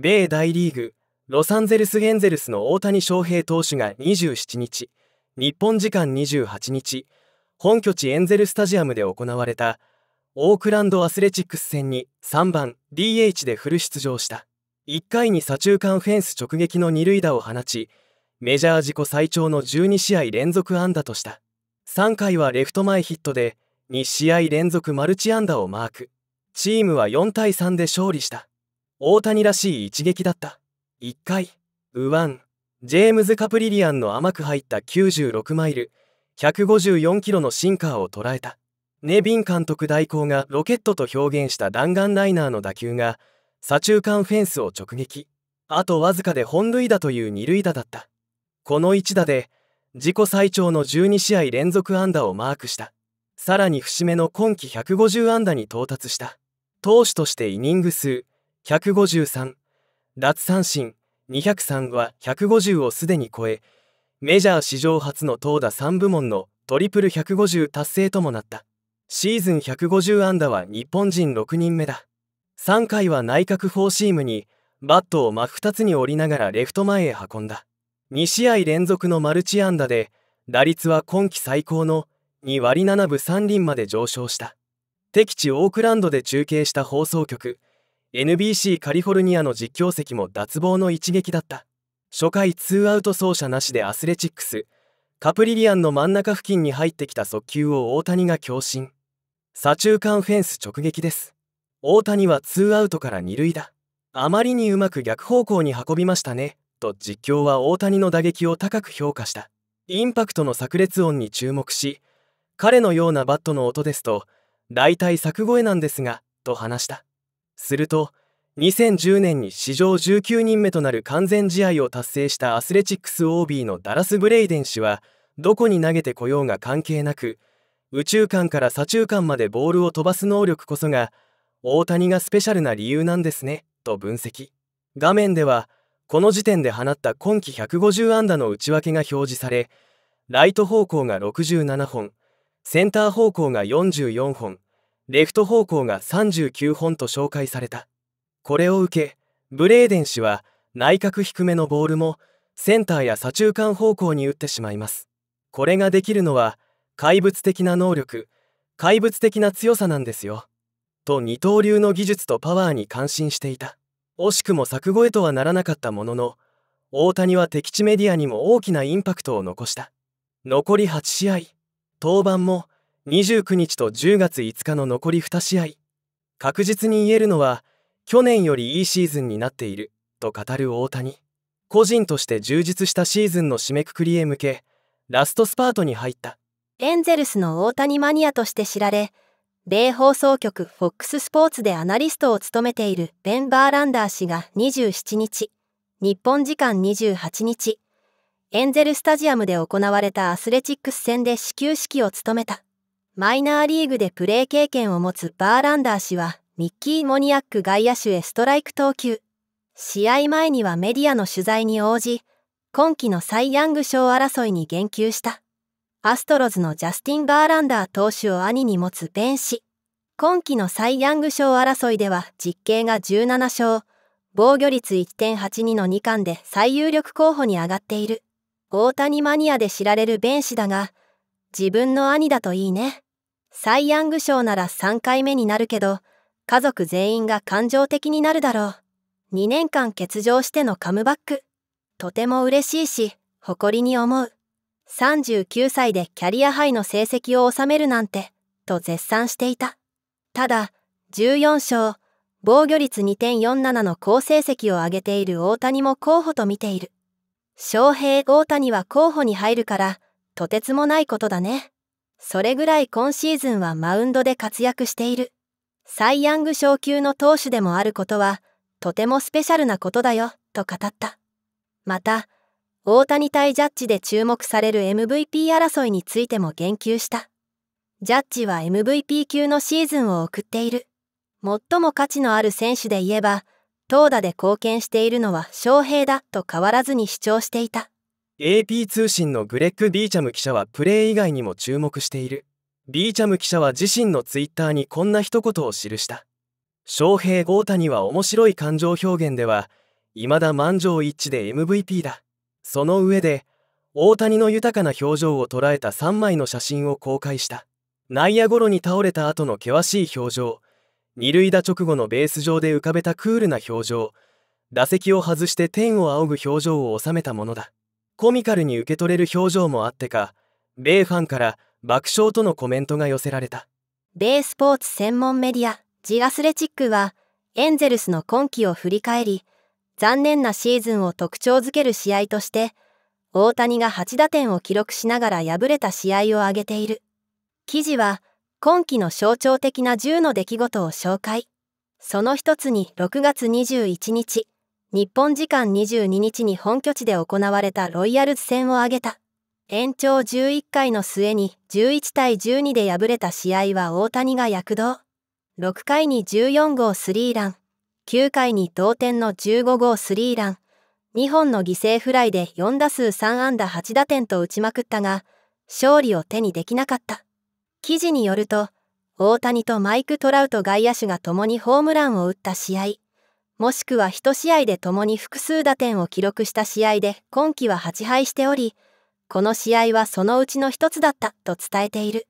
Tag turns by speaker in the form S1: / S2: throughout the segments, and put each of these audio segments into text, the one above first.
S1: 米大リーグロサンゼルス・エンゼルスの大谷翔平投手が27日日本時間28日本拠地エンゼル・スタジアムで行われたオークランド・アスレチックス戦に3番 DH でフル出場した1回に左中間フェンス直撃の二塁打を放ちメジャー自己最長の12試合連続安打とした3回はレフト前ヒットで2試合連続マルチ安打をマークチームは4対3で勝利した大谷らしい一撃だった1回ウワンジェームズ・カプリリアンの甘く入った96マイル154キロのシンカーを捉えたネビン監督代行がロケットと表現した弾丸ライナーの打球が左中間フェンスを直撃あとわずかで本塁打という二塁打だったこの一打で自己最長の12試合連続安打をマークしたさらに節目の今季150安打に到達した投手としてイニング数153奪三振203は150をすでに超えメジャー史上初の投打3部門のトリプル150達成ともなったシーズン150安打は日本人6人目だ3回は内角フォーシームにバットを真っ二つに折りながらレフト前へ運んだ2試合連続のマルチ安打で打率は今季最高の2割7分3厘まで上昇した敵地オークランドで中継した放送局 NBC カリフォルニアの実況席も脱帽の一撃だった初回ツーアウト走者なしでアスレチックスカプリリアンの真ん中付近に入ってきた速球を大谷が強振左中間フェンス直撃です大谷はツーアウトから二塁だあまりにうまく逆方向に運びましたねと実況は大谷の打撃を高く評価したインパクトの炸裂音に注目し彼のようなバットの音ですと大体柵越えなんですがと話したすると2010年に史上19人目となる完全試合を達成したアスレチックス OB のダラス・ブレイデン氏はどこに投げてこようが関係なく宇宙間から左中間までボールを飛ばす能力こそが大谷がスペシャルな理由なんですねと分析画面ではこの時点で放った今季150安打の内訳が表示されライト方向が67本センター方向が44本レフト方向が39本と紹介されたこれを受けブレーデン氏は内角低めのボールもセンターや左中間方向に打ってしまいますこれができるのは怪物的な能力怪物的な強さなんですよと二刀流の技術とパワーに感心していた惜しくも柵越えとはならなかったものの大谷は敵地メディアにも大きなインパクトを残した残り8試合登板も29日と10月5日の残り2試合確実に言えるのは去年よりいいシーズンになっていると語る大谷個人として充実したシーズンの締めくくりへ向けラストスパートに入った
S2: エンゼルスの大谷マニアとして知られ米放送局 FOX スポーツでアナリストを務めているベン・バーランダー氏が27日日本時間28日エンゼルスタジアムで行われたアスレチックス戦で始球式を務めたマイナーリーグでプレー経験を持つバーランダー氏はミッキー・モニアック外野手へストライク投球。試合前にはメディアの取材に応じ、今季のサイ・ヤング賞争いに言及した。アストロズのジャスティン・バーランダー投手を兄に持つベン氏。今季のサイ・ヤング賞争いでは実刑が17勝、防御率1.82の2冠で最有力候補に上がっている。大谷マニアで知られるベン氏だが、自分の兄だといいね。サイ・ヤング賞なら3回目になるけど、家族全員が感情的になるだろう。2年間欠場してのカムバック。とても嬉しいし、誇りに思う。39歳でキャリアハイの成績を収めるなんて、と絶賛していた。ただ、14勝、防御率2.47の好成績を上げている大谷も候補と見ている。翔平大谷は候補に入るから、とてつもないことだね。それぐらい今シーズンはマウンドで活躍している。サイ・ヤング昇級の投手でもあることは、とてもスペシャルなことだよ、と語った。また、大谷対ジャッジで注目される MVP 争いについても言及した。ジャッジは MVP 級のシーズンを送っている。最も価値のある選手で言えば、投打で貢献しているのは翔平だと変わらずに主張していた。
S1: AP 通信のグレッグ・ビーチャム記者はプレー以外にも注目しているビーチャム記者は自身のツイッターにこんな一言を記した翔平豪太には面白い感情表現では未だ満場一致で MVP だその上で大谷の豊かな表情を捉えた3枚の写真を公開した内野ゴロに倒れた後の険しい表情二塁打直後のベース上で浮かべたクールな表情打席を外して天を仰ぐ表情を収めたものだコミカルに受け取れる表情もあってか米ファンから爆笑とのコメントが寄せられた
S2: 米スポーツ専門メディアジアスレチックはエンゼルスの今季を振り返り残念なシーズンを特徴づける試合として大谷が8打点を記録しながら敗れた試合を挙げている記事は今季の象徴的な10の出来事を紹介その一つに6月21日日本時間22日に本拠地で行われたロイヤルズ戦を挙げた。延長11回の末に11対12で敗れた試合は大谷が躍動。6回に14号スリーラン、9回に同点の15号スリーラン、2本の犠牲フライで4打数3安打8打点と打ちまくったが、勝利を手にできなかった。記事によると、大谷とマイク・トラウト外野手が共にホームランを打った試合。もしくは1試合で共に複数打点を記録した試合で今季は8敗しており、この試合はそのうちの1つだったと伝えている。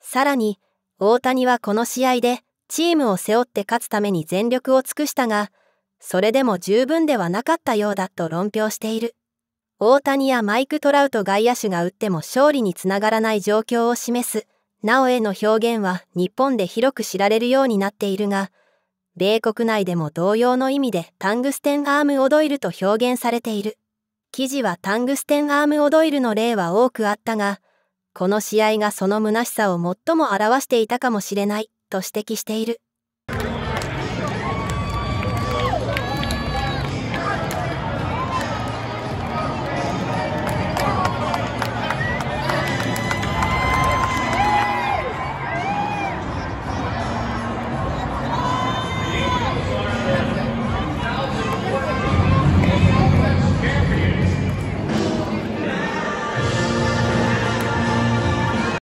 S2: さらに、大谷はこの試合でチームを背負って勝つために全力を尽くしたが、それでも十分ではなかったようだと論評している。大谷やマイク・トラウト外野手が打っても勝利につながらない状況を示す、なおへの表現は日本で広く知られるようになっているが、米国内でも同様の意味でタングステンアームオドイルと表現されている。記事はタングステンアームオドイルの例は多くあったが、この試合がその虚しさを最も表していたかもしれないと指摘している。